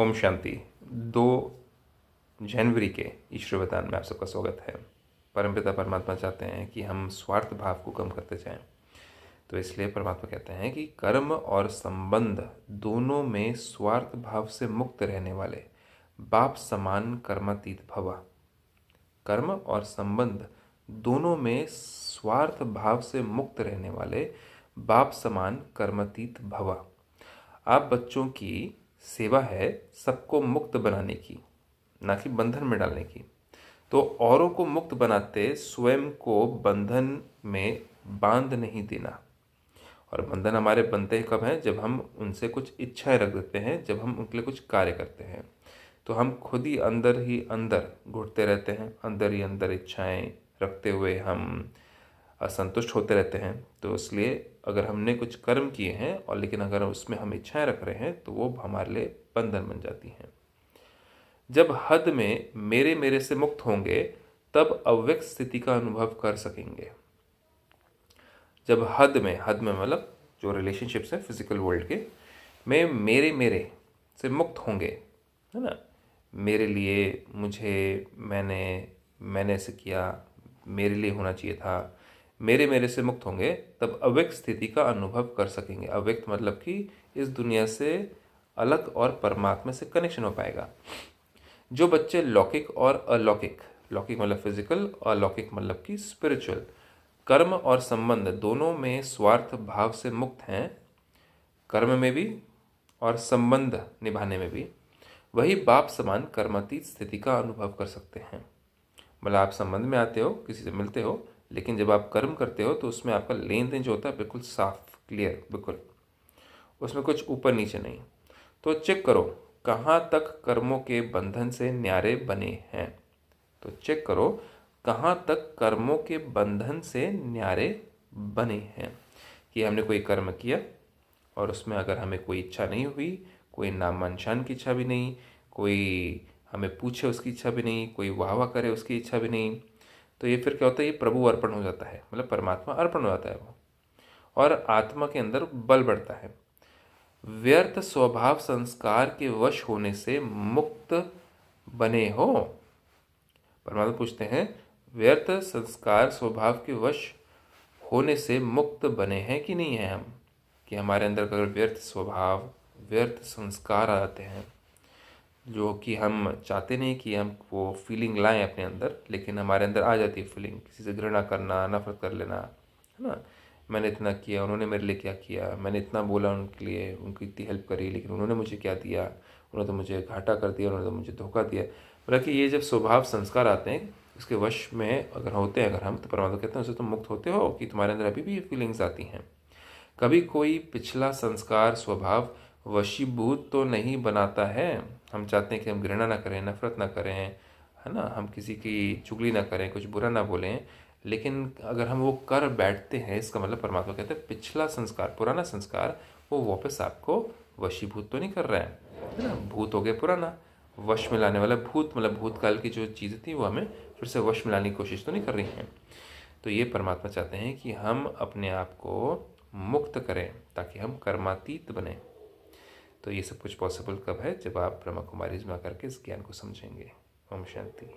ओम शांति दो जनवरी के ईश्वर वदान में आप सबका स्वागत है परमपिता परमात्मा चाहते हैं कि हम स्वार्थ भाव को कम करते जाएं तो इसलिए परमात्मा कहते हैं कि कर्म और संबंध दोनों में स्वार्थ भाव से मुक्त रहने वाले बाप समान कर्मातीत भवा कर्म और संबंध दोनों में स्वार्थ भाव से मुक्त रहने वाले बाप समान कर्मातीत भवा आप बच्चों की सेवा है सबको मुक्त बनाने की ना कि बंधन में डालने की तो औरों को मुक्त बनाते स्वयं को बंधन में बांध नहीं देना और बंधन हमारे बनते कब हैं जब हम उनसे कुछ इच्छाएं रख देते हैं जब हम उनके लिए कुछ कार्य करते हैं तो हम खुद ही अंदर ही अंदर घुटते रहते हैं अंदर ही अंदर इच्छाएं रखते हुए हम असंतुष्ट होते रहते हैं तो इसलिए अगर हमने कुछ कर्म किए हैं और लेकिन अगर उसमें हम इच्छाएं रख रहे हैं तो वो हमारे लिए बंधन बन जाती हैं जब हद में मेरे मेरे से मुक्त होंगे तब अव्यक्त स्थिति का अनुभव कर सकेंगे जब हद में हद में मतलब जो रिलेशनशिप्स हैं फिजिकल वर्ल्ड के में मेरे मेरे से मुक्त होंगे है ना मेरे लिए मुझे मैंने मैंने ऐसे किया मेरे लिए होना चाहिए था मेरे मेरे से मुक्त होंगे तब अव्यक्त स्थिति का अनुभव कर सकेंगे अव्यक्त मतलब कि इस दुनिया से अलग और परमात्मा से कनेक्शन हो पाएगा जो बच्चे लौकिक और अलौकिक लौकिक मतलब फिजिकल अलौकिक मतलब कि स्पिरिचुअल कर्म और संबंध दोनों में स्वार्थ भाव से मुक्त हैं कर्म में भी और संबंध निभाने में भी वही बाप समान कर्मातीत स्थिति का अनुभव कर सकते हैं मतलब आप संबंध में आते हो किसी से मिलते हो लेकिन जब आप कर्म करते हो तो उसमें आपका लेन देन जो होता है बिल्कुल साफ क्लियर बिल्कुल उसमें कुछ ऊपर नीचे नहीं तो चेक करो कहाँ तक कर्मों के बंधन से न्यारे बने हैं तो चेक करो कहाँ तक कर्मों के बंधन से न्यारे बने हैं कि हमने कोई कर्म किया और उसमें अगर हमें कोई इच्छा नहीं हुई कोई नामांशान की इच्छा भी नहीं कोई हमें पूछे उसकी इच्छा भी नहीं कोई वाह वाह करे उसकी इच्छा भी नहीं तो ये फिर क्या होता है ये प्रभु अर्पण हो जाता है मतलब परमात्मा अर्पण हो जाता है वो और आत्मा के अंदर बल बढ़ता है व्यर्थ स्वभाव संस्कार के वश होने से मुक्त बने हो परमात्मा पूछते हैं व्यर्थ संस्कार स्वभाव के वश होने से मुक्त बने हैं कि नहीं है हम कि हमारे अंदर अगर व्यर्थ स्वभाव व्यर्थ संस्कार आ जाते हैं जो कि हम चाहते नहीं कि हम वो फीलिंग लाएं अपने अंदर लेकिन हमारे अंदर आ जाती है फीलिंग किसी से घृणा करना नफरत कर लेना है ना मैंने इतना किया उन्होंने मेरे लिए क्या किया मैंने इतना बोला उनके लिए उनकी इतनी हेल्प करी लेकिन उन्होंने मुझे क्या दिया उन्होंने तो मुझे घाटा कर दिया उन्होंने तो मुझे धोखा दिया कि ये जब स्वभाव संस्कार आते हैं उसके वश में अगर होते हैं अगर हम तो परमात्मा कहते हैं उससे तुम मुक्त होते हो कि तुम्हारे अंदर अभी भी ये फीलिंग्स आती हैं कभी कोई पिछला संस्कार स्वभाव वशीभूत तो नहीं बनाता है हम चाहते हैं कि हम घृणा ना करें नफ़रत ना करें है ना हम किसी की चुगली ना करें कुछ बुरा ना बोलें लेकिन अगर हम वो कर बैठते हैं इसका मतलब परमात्मा कहते हैं पिछला संस्कार पुराना संस्कार वो वापस आपको वशीभूत तो नहीं कर रहा है है ना भूत हो गया पुराना वश में लाने वाला भूत मतलब भूतकाल की जो चीज़ें थी वो हमें फिर से वश में लाने की कोशिश तो नहीं कर रही हैं तो ये परमात्मा चाहते हैं कि हम अपने आप को मुक्त करें ताकि हम कर्मातीत बने तो ये सब कुछ पॉसिबल कब है जब आप ब्रह्मा कुमारी में आकर के इस ज्ञान को समझेंगे ओम शांति